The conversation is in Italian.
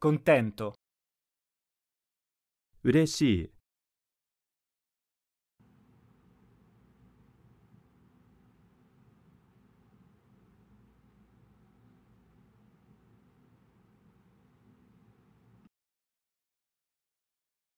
contento. 嬉しい